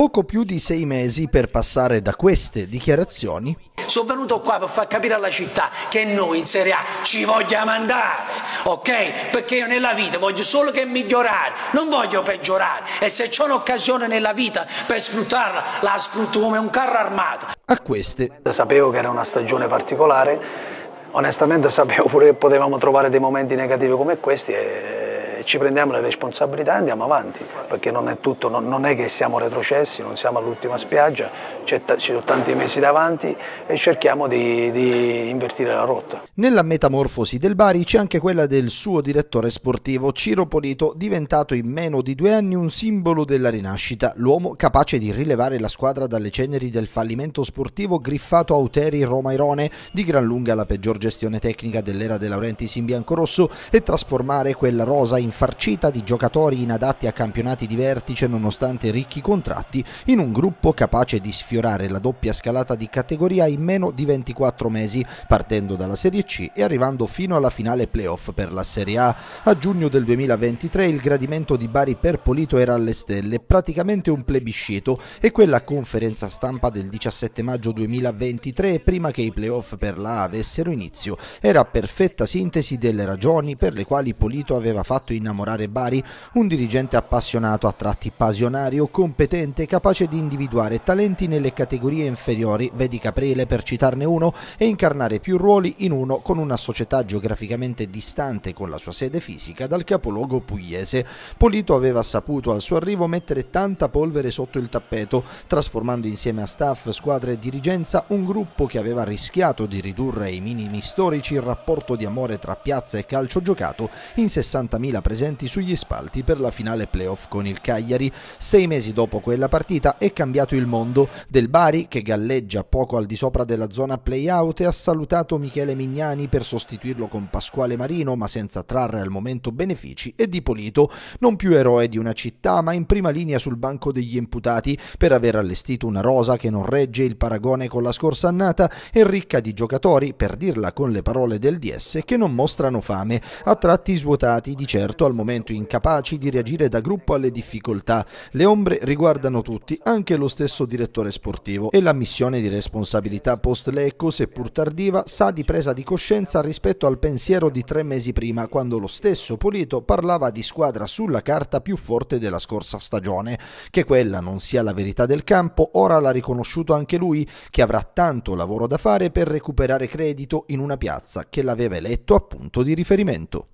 poco più di sei mesi per passare da queste dichiarazioni. Sono venuto qua per far capire alla città che noi in Serie A ci vogliamo andare, ok? Perché io nella vita voglio solo che migliorare, non voglio peggiorare e se c'è un'occasione nella vita per sfruttarla, la sfrutto come un carro armato. A queste. Sapevo che era una stagione particolare, onestamente sapevo pure che potevamo trovare dei momenti negativi come questi e ci prendiamo le responsabilità e andiamo avanti, perché non è tutto, non, non è che siamo retrocessi, non siamo all'ultima spiaggia, ci sono tanti mesi davanti e cerchiamo di, di invertire la rotta. Nella metamorfosi del Bari c'è anche quella del suo direttore sportivo Ciro Polito, diventato in meno di due anni un simbolo della rinascita, l'uomo capace di rilevare la squadra dalle ceneri del fallimento sportivo griffato Auteri Irone, di gran lunga la peggior gestione tecnica dell'era De Laurentiis in biancorosso e trasformare quella rosa in farcita di giocatori inadatti a campionati di vertice nonostante ricchi contratti, in un gruppo capace di sfiorare la doppia scalata di categoria in meno di 24 mesi, partendo dalla Serie C e arrivando fino alla finale playoff per la Serie A. A giugno del 2023 il gradimento di Bari per Polito era alle stelle, praticamente un plebiscito, e quella conferenza stampa del 17 maggio 2023, prima che i playoff per la A avessero inizio, era perfetta sintesi delle ragioni per le quali Polito aveva fatto in innamorare Bari un dirigente appassionato a tratti passionario, competente, capace di individuare talenti nelle categorie inferiori, vedi Caprile per citarne uno, e incarnare più ruoli in uno con una società geograficamente distante con la sua sede fisica dal capoluogo pugliese. Polito aveva saputo al suo arrivo mettere tanta polvere sotto il tappeto, trasformando insieme a staff, squadra e dirigenza un gruppo che aveva rischiato di ridurre ai minimi storici il rapporto di amore tra piazza e calcio giocato in 60.000 persone presenti sugli spalti per la finale playoff con il Cagliari. Sei mesi dopo quella partita è cambiato il mondo del Bari che galleggia poco al di sopra della zona playout e ha salutato Michele Mignani per sostituirlo con Pasquale Marino ma senza trarre al momento benefici e Di Polito, non più eroe di una città ma in prima linea sul banco degli imputati per aver allestito una rosa che non regge il paragone con la scorsa annata e ricca di giocatori, per dirla con le parole del DS, che non mostrano fame, a tratti svuotati di certo molto al momento incapaci di reagire da gruppo alle difficoltà. Le ombre riguardano tutti, anche lo stesso direttore sportivo e la missione di responsabilità post Lecco, seppur tardiva, sa di presa di coscienza rispetto al pensiero di tre mesi prima, quando lo stesso Polito parlava di squadra sulla carta più forte della scorsa stagione. Che quella non sia la verità del campo, ora l'ha riconosciuto anche lui, che avrà tanto lavoro da fare per recuperare credito in una piazza che l'aveva eletto appunto di riferimento.